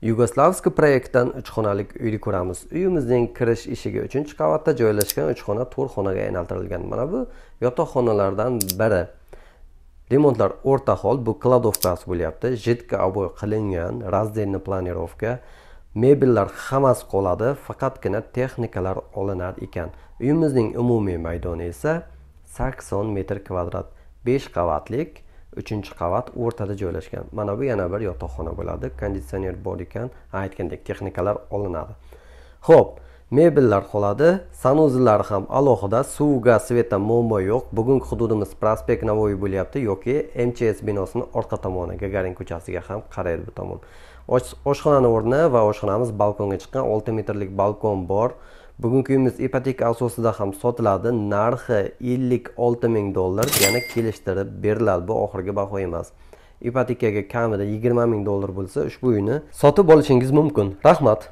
yugoslavskiy proyektdan uch xonalik uyni ko'ramiz uyimizning kirish eshigi uchinchi qavatda joylashgan uch xona to'rt xonaga aylantirilgan mana bu yotoqxonalardan biri remontlar o'rta hol bu kladovkasi bo'lyapti jedka oboy qilingan razdenni planirovka mebellar hammasi qoladi faqatgina texnikalar olinar ekan uyimizning umumiy maydoni esa sakson metr kvadrat besh qavatlik uchinchi qavat o'rtada joylashgan mana bu yana bir yotoqxona bo'ladi konditsioner bor ekan aytgandek texnikalar olinadi ho'p mebellar qoladi sanuzellari ham alohida suv gaz svetda muammo yo'q bugungi hududimiz prospekt navoiy bo'lyapti yoki mchs binosini orqa tomoni gagarin ko'chasiga ham qaraydi bu tomon oshxonani o'rni va oshxonamiz balkonga chiqqan olti metrlik balkon bor bugungi uyimiz ipoteka asosida ham sotiladi narxi ellik olti ming dollar yana kelishtirib beriladi bu oxirgi baho emas ipotekaga kamida yigirma ming dollar bo'lsa ushbu uyni sotib olishingiz mumkin rahmat